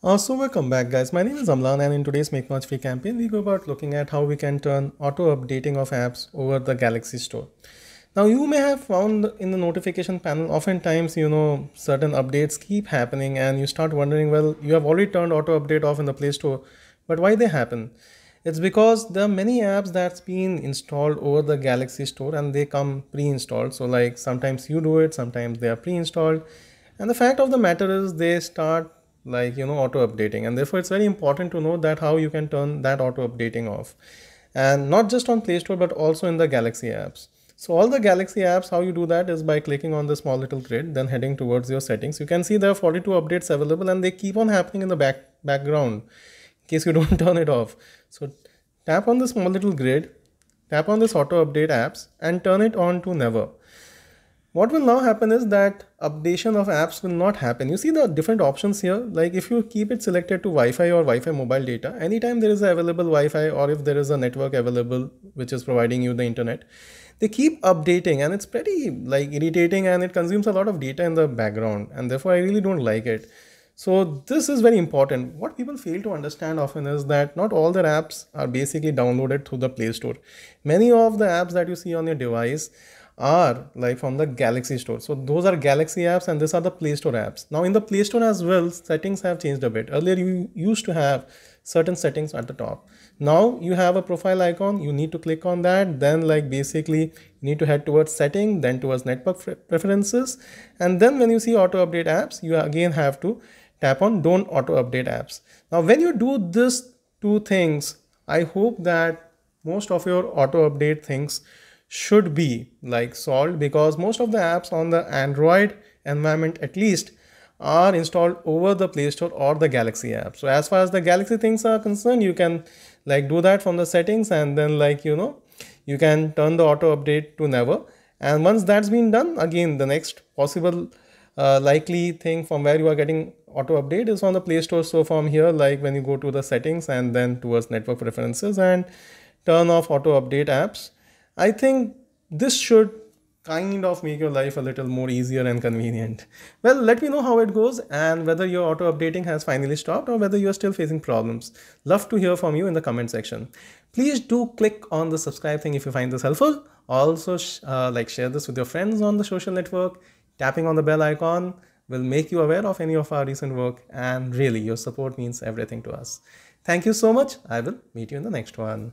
Also, uh, welcome back guys, my name is Amlan and in today's Make Much Free campaign we go about looking at how we can turn auto updating of apps over the Galaxy Store. Now you may have found in the notification panel oftentimes you know certain updates keep happening and you start wondering well you have already turned auto update off in the Play Store but why they happen? It's because there are many apps that's been installed over the Galaxy Store and they come pre-installed so like sometimes you do it sometimes they are pre-installed and the fact of the matter is they start like you know auto updating and therefore it's very important to know that how you can turn that auto updating off and not just on play store but also in the galaxy apps so all the galaxy apps how you do that is by clicking on the small little grid then heading towards your settings you can see there are 42 updates available and they keep on happening in the back background in case you don't turn it off so tap on the small little grid tap on this auto update apps and turn it on to never what will now happen is that updation of apps will not happen. You see the different options here, like if you keep it selected to Wi-Fi or Wi-Fi mobile data, anytime there is available Wi-Fi or if there is a network available which is providing you the internet, they keep updating and it's pretty like irritating and it consumes a lot of data in the background and therefore I really don't like it. So this is very important. What people fail to understand often is that not all their apps are basically downloaded through the Play Store. Many of the apps that you see on your device are like from the Galaxy Store. So those are Galaxy apps and these are the Play Store apps. Now in the Play Store as well, settings have changed a bit. Earlier you used to have certain settings at the top. Now you have a profile icon, you need to click on that. Then like basically you need to head towards setting, then towards network preferences. And then when you see auto update apps, you again have to tap on don't auto update apps. Now when you do these two things, I hope that most of your auto update things should be like solved because most of the apps on the Android environment at least are installed over the Play Store or the Galaxy app. So as far as the Galaxy things are concerned, you can like do that from the settings and then like, you know, you can turn the auto update to never. And once that's been done, again, the next possible uh, likely thing from where you are getting auto update is on the Play Store. So from here, like when you go to the settings and then towards network preferences and turn off auto update apps I think this should kind of make your life a little more easier and convenient. Well, let me know how it goes and whether your auto updating has finally stopped or whether you are still facing problems. Love to hear from you in the comment section. Please do click on the subscribe thing if you find this helpful. Also, uh, like share this with your friends on the social network. Tapping on the bell icon will make you aware of any of our recent work and really your support means everything to us. Thank you so much. I will meet you in the next one.